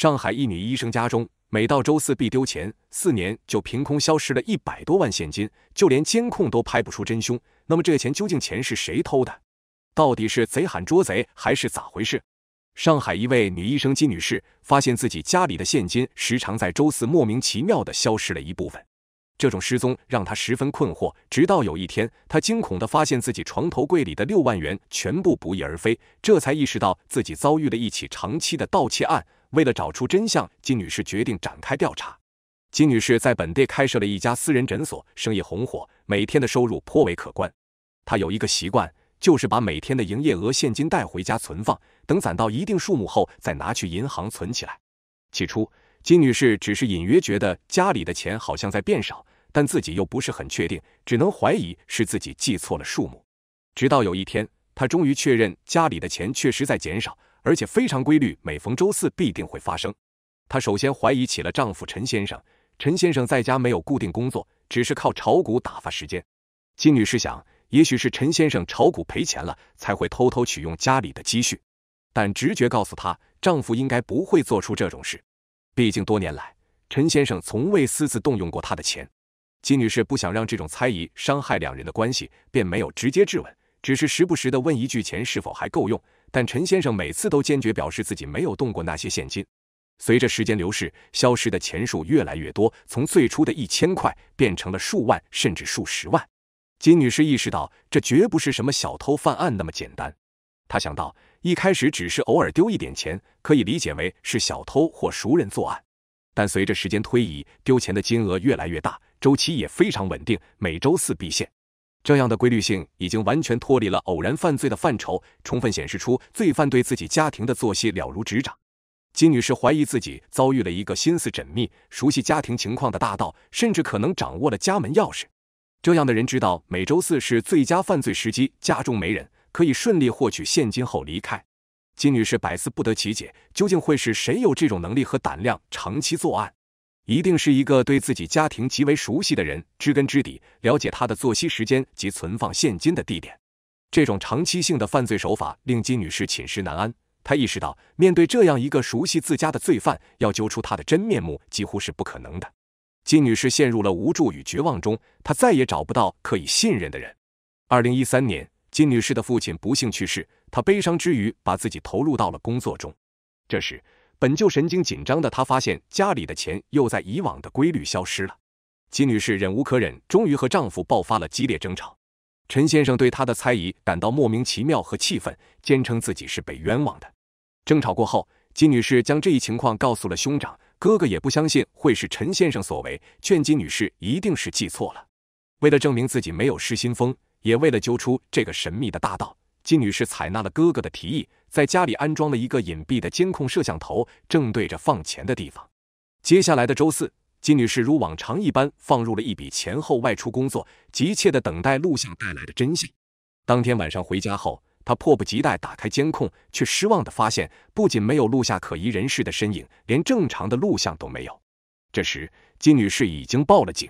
上海一女医生家中，每到周四必丢钱，四年就凭空消失了一百多万现金，就连监控都拍不出真凶。那么，这钱究竟钱是谁偷的？到底是贼喊捉贼，还是咋回事？上海一位女医生金女士发现自己家里的现金时常在周四莫名其妙的消失了一部分，这种失踪让她十分困惑。直到有一天，她惊恐的发现自己床头柜里的六万元全部不翼而飞，这才意识到自己遭遇了一起长期的盗窃案。为了找出真相，金女士决定展开调查。金女士在本地开设了一家私人诊所，生意红火，每天的收入颇为可观。她有一个习惯，就是把每天的营业额现金带回家存放，等攒到一定数目后再拿去银行存起来。起初，金女士只是隐约觉得家里的钱好像在变少，但自己又不是很确定，只能怀疑是自己记错了数目。直到有一天，她终于确认家里的钱确实在减少。而且非常规律，每逢周四必定会发生。她首先怀疑起了丈夫陈先生。陈先生在家没有固定工作，只是靠炒股打发时间。金女士想，也许是陈先生炒股赔钱了，才会偷偷取用家里的积蓄。但直觉告诉她，丈夫应该不会做出这种事。毕竟多年来，陈先生从未私自动用过她的钱。金女士不想让这种猜疑伤害两人的关系，便没有直接质问，只是时不时的问一句钱是否还够用。但陈先生每次都坚决表示自己没有动过那些现金。随着时间流逝，消失的钱数越来越多，从最初的一千块变成了数万，甚至数十万。金女士意识到，这绝不是什么小偷犯案那么简单。她想到，一开始只是偶尔丢一点钱，可以理解为是小偷或熟人作案。但随着时间推移，丢钱的金额越来越大，周期也非常稳定，每周四必现。这样的规律性已经完全脱离了偶然犯罪的范畴，充分显示出罪犯对自己家庭的作息了如指掌。金女士怀疑自己遭遇了一个心思缜密、熟悉家庭情况的大盗，甚至可能掌握了家门钥匙。这样的人知道每周四是最佳犯罪时机，家中没人，可以顺利获取现金后离开。金女士百思不得其解，究竟会是谁有这种能力和胆量长期作案？一定是一个对自己家庭极为熟悉的人，知根知底，了解他的作息时间及存放现金的地点。这种长期性的犯罪手法令金女士寝食难安。她意识到，面对这样一个熟悉自家的罪犯，要揪出他的真面目几乎是不可能的。金女士陷入了无助与绝望中，她再也找不到可以信任的人。二零一三年，金女士的父亲不幸去世，她悲伤之余，把自己投入到了工作中。这时，本就神经紧张的她，发现家里的钱又在以往的规律消失了。金女士忍无可忍，终于和丈夫爆发了激烈争吵。陈先生对她的猜疑感到莫名其妙和气愤，坚称自己是被冤枉的。争吵过后，金女士将这一情况告诉了兄长，哥哥也不相信会是陈先生所为，劝金女士一定是记错了。为了证明自己没有失心疯，也为了揪出这个神秘的大盗，金女士采纳了哥哥的提议。在家里安装了一个隐蔽的监控摄像头，正对着放钱的地方。接下来的周四，金女士如往常一般放入了一笔钱后外出工作，急切地等待录像带来的真相。当天晚上回家后，她迫不及待打开监控，却失望地发现不仅没有录下可疑人士的身影，连正常的录像都没有。这时，金女士已经报了警，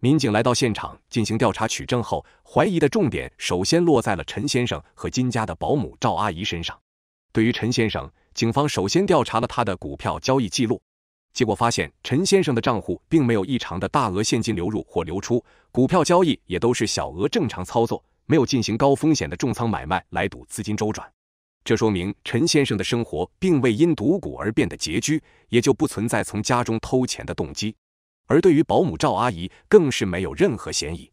民警来到现场进行调查取证后，怀疑的重点首先落在了陈先生和金家的保姆赵阿姨身上。对于陈先生，警方首先调查了他的股票交易记录，结果发现陈先生的账户并没有异常的大额现金流入或流出，股票交易也都是小额正常操作，没有进行高风险的重仓买卖来赌资金周转。这说明陈先生的生活并未因赌股而变得拮据，也就不存在从家中偷钱的动机。而对于保姆赵阿姨，更是没有任何嫌疑。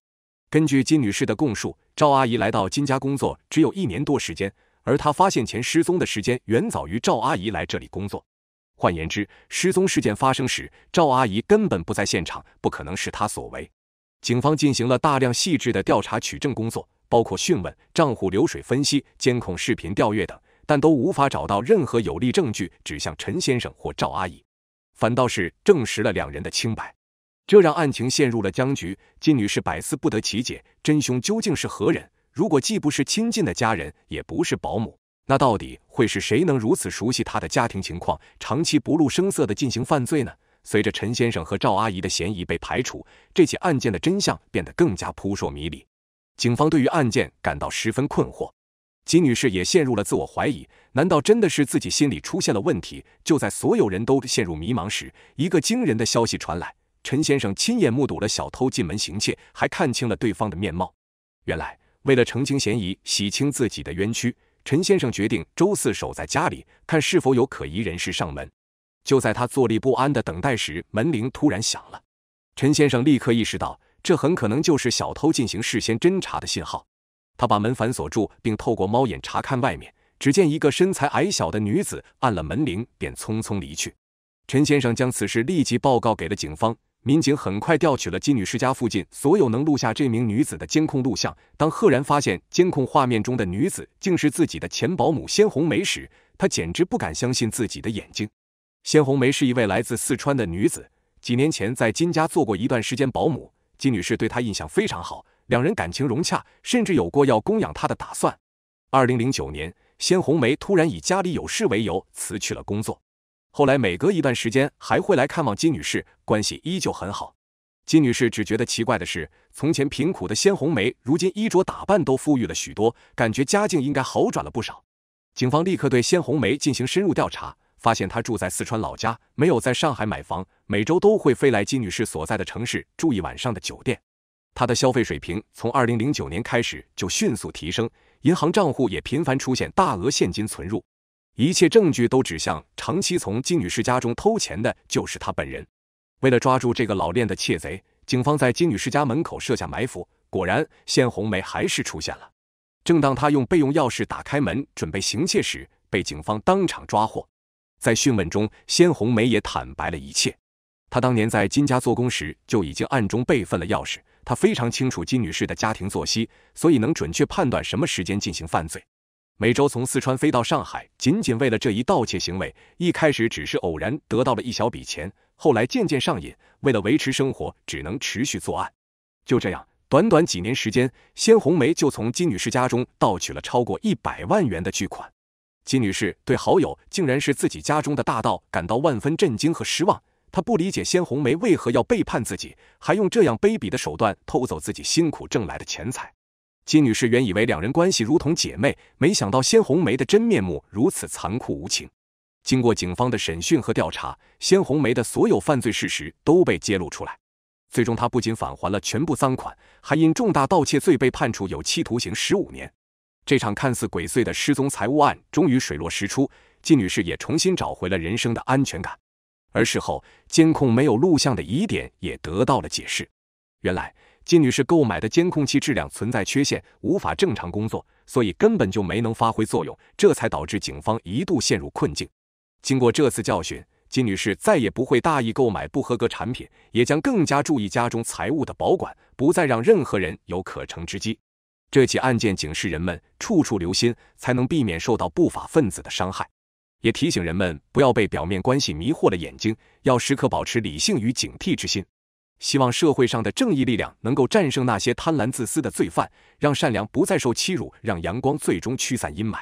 根据金女士的供述，赵阿姨来到金家工作只有一年多时间。而他发现前失踪的时间远早于赵阿姨来这里工作，换言之，失踪事件发生时，赵阿姨根本不在现场，不可能是他所为。警方进行了大量细致的调查取证工作，包括讯问、账户流水分析、监控视频调阅等，但都无法找到任何有力证据指向陈先生或赵阿姨，反倒是证实了两人的清白，这让案情陷入了僵局。金女士百思不得其解，真凶究竟是何人？如果既不是亲近的家人，也不是保姆，那到底会是谁能如此熟悉他的家庭情况，长期不露声色的进行犯罪呢？随着陈先生和赵阿姨的嫌疑被排除，这起案件的真相变得更加扑朔迷离。警方对于案件感到十分困惑，金女士也陷入了自我怀疑：难道真的是自己心里出现了问题？就在所有人都陷入迷茫时，一个惊人的消息传来：陈先生亲眼目睹了小偷进门行窃，还看清了对方的面貌。原来。为了澄清嫌疑、洗清自己的冤屈，陈先生决定周四守在家里，看是否有可疑人士上门。就在他坐立不安的等待时，门铃突然响了。陈先生立刻意识到，这很可能就是小偷进行事先侦查的信号。他把门反锁住，并透过猫眼查看外面，只见一个身材矮小的女子按了门铃，便匆匆离去。陈先生将此事立即报告给了警方。民警很快调取了金女士家附近所有能录下这名女子的监控录像，当赫然发现监控画面中的女子竟是自己的前保姆鲜红梅时，她简直不敢相信自己的眼睛。鲜红梅是一位来自四川的女子，几年前在金家做过一段时间保姆，金女士对她印象非常好，两人感情融洽，甚至有过要供养她的打算。二零零九年，鲜红梅突然以家里有事为由辞去了工作。后来每隔一段时间还会来看望金女士，关系依旧很好。金女士只觉得奇怪的是，从前贫苦的鲜红梅，如今衣着打扮都富裕了许多，感觉家境应该好转了不少。警方立刻对鲜红梅进行深入调查，发现她住在四川老家，没有在上海买房，每周都会飞来金女士所在的城市住一晚上的酒店。她的消费水平从二零零九年开始就迅速提升，银行账户也频繁出现大额现金存入。一切证据都指向长期从金女士家中偷钱的就是她本人。为了抓住这个老练的窃贼，警方在金女士家门口设下埋伏。果然，鲜红梅还是出现了。正当他用备用钥匙打开门准备行窃时，被警方当场抓获。在讯问中，鲜红梅也坦白了一切。她当年在金家做工时就已经暗中备份了钥匙，她非常清楚金女士的家庭作息，所以能准确判断什么时间进行犯罪。每周从四川飞到上海，仅仅为了这一盗窃行为。一开始只是偶然得到了一小笔钱，后来渐渐上瘾，为了维持生活，只能持续作案。就这样，短短几年时间，鲜红梅就从金女士家中盗取了超过一百万元的巨款。金女士对好友竟然是自己家中的大盗感到万分震惊和失望，她不理解鲜红梅为何要背叛自己，还用这样卑鄙的手段偷走自己辛苦挣来的钱财。金女士原以为两人关系如同姐妹，没想到鲜红梅的真面目如此残酷无情。经过警方的审讯和调查，鲜红梅的所有犯罪事实都被揭露出来。最终，她不仅返还了全部赃款，还因重大盗窃罪被判处有期徒刑十五年。这场看似诡祟的失踪财物案终于水落石出，金女士也重新找回了人生的安全感。而事后监控没有录像的疑点也得到了解释，原来。金女士购买的监控器质量存在缺陷，无法正常工作，所以根本就没能发挥作用，这才导致警方一度陷入困境。经过这次教训，金女士再也不会大意购买不合格产品，也将更加注意家中财物的保管，不再让任何人有可乘之机。这起案件警示人们处处留心，才能避免受到不法分子的伤害，也提醒人们不要被表面关系迷惑了眼睛，要时刻保持理性与警惕之心。希望社会上的正义力量能够战胜那些贪婪自私的罪犯，让善良不再受欺辱，让阳光最终驱散阴霾。